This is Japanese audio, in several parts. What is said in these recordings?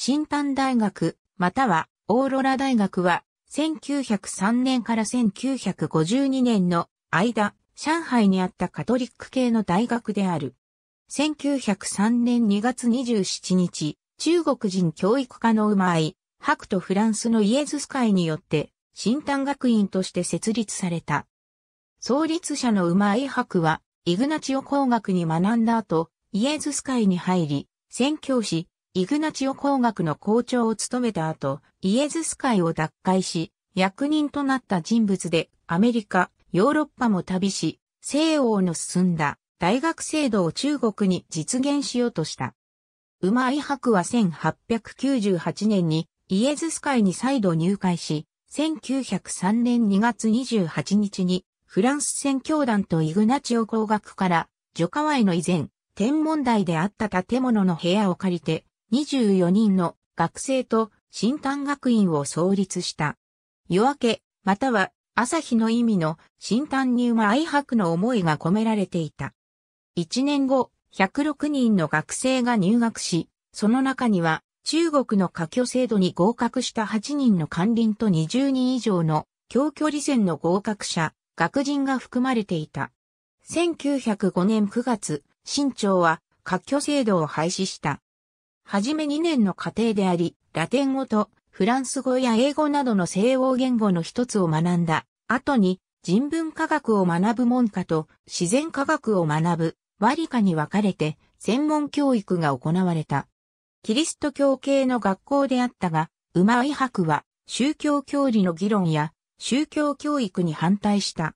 新丹大学、またはオーロラ大学は、1903年から1952年の間、上海にあったカトリック系の大学である。1903年2月27日、中国人教育家のうまい、白とフランスのイエズス会によって、新丹学院として設立された。創立者のうまい白は、イグナチオ工学に学んだ後、イエズス会に入り、宣教師、イグナチオ工学の校長を務めた後、イエズス会を脱会し、役人となった人物で、アメリカ、ヨーロッパも旅し、西欧の進んだ大学制度を中国に実現しようとした。馬井博は1898年にイエズス会に再度入会し、1903年2月28日にフランス宣教団とイグナチオ工学から、ジョカワイの以前、天文台であった建物の部屋を借りて、24人の学生と新丹学院を創立した。夜明け、または朝日の意味の新丹入間愛博の思いが込められていた。1年後、106人の学生が入学し、その中には中国の科挙制度に合格した8人の官林と20人以上の教距離線の合格者、学人が含まれていた。1905年9月、新朝は科挙制度を廃止した。はじめ2年の過程であり、ラテン語とフランス語や英語などの西欧言語の一つを学んだ。後に人文科学を学ぶ門下と自然科学を学ぶ割り科に分かれて専門教育が行われた。キリスト教系の学校であったが、馬井博は宗教教理の議論や宗教教育に反対した。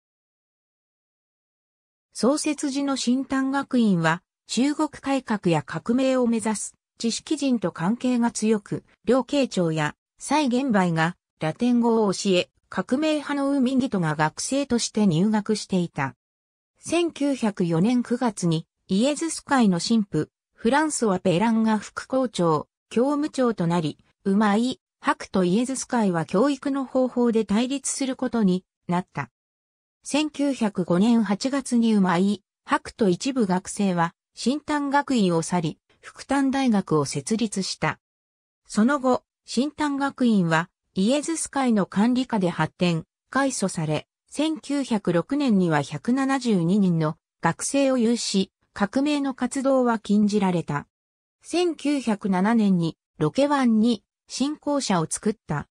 創設時の新丹学院は中国改革や革命を目指す知識人と関係が強く、両慶長や蔡玄梅がラテン語を教え、革命派のウミギトが学生として入学していた。1904年9月にイエズス会の神父、フランスはペランが副校長、教務長となり、うまい、白とイエズス会は教育の方法で対立することになった。1905年8月にうまい、白と一部学生は、新丹学院を去り、福丹大学を設立した。その後、新丹学院はイエズス会の管理下で発展、改祖され、1906年には172人の学生を有し、革命の活動は禁じられた。1907年にロケ湾に新校舎を作った。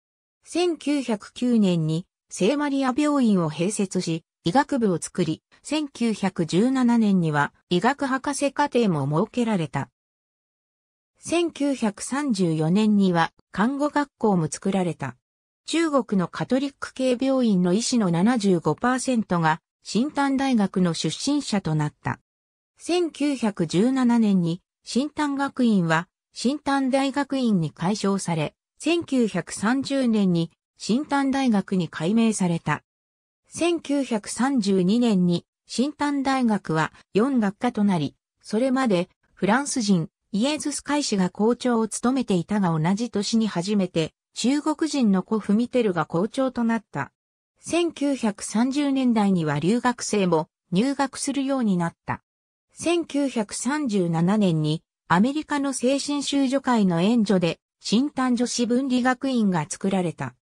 1909年に聖マリア病院を併設し、医学部を作り、1917年には医学博士課程も設けられた。1934年には看護学校も作られた。中国のカトリック系病院の医師の75%が新丹大学の出身者となった。1917年に新丹学院は新丹大学院に改称され、1930年に新丹大学に改名された。1932年に新丹大学は4学科となり、それまでフランス人、イエズス海士が校長を務めていたが同じ年に初めて中国人の子フミテルが校長となった。1930年代には留学生も入学するようになった。1937年にアメリカの精神修女会の援助で新丹女子分離学院が作られた。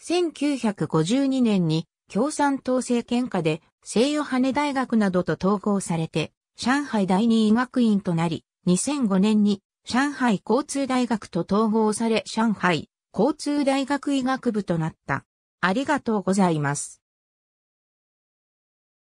1952年に共産党政権下で西洋羽大学などと統合されて上海第二医学院となり、2005年に上海交通大学と統合され上海交通大学医学部となった。ありがとうございます。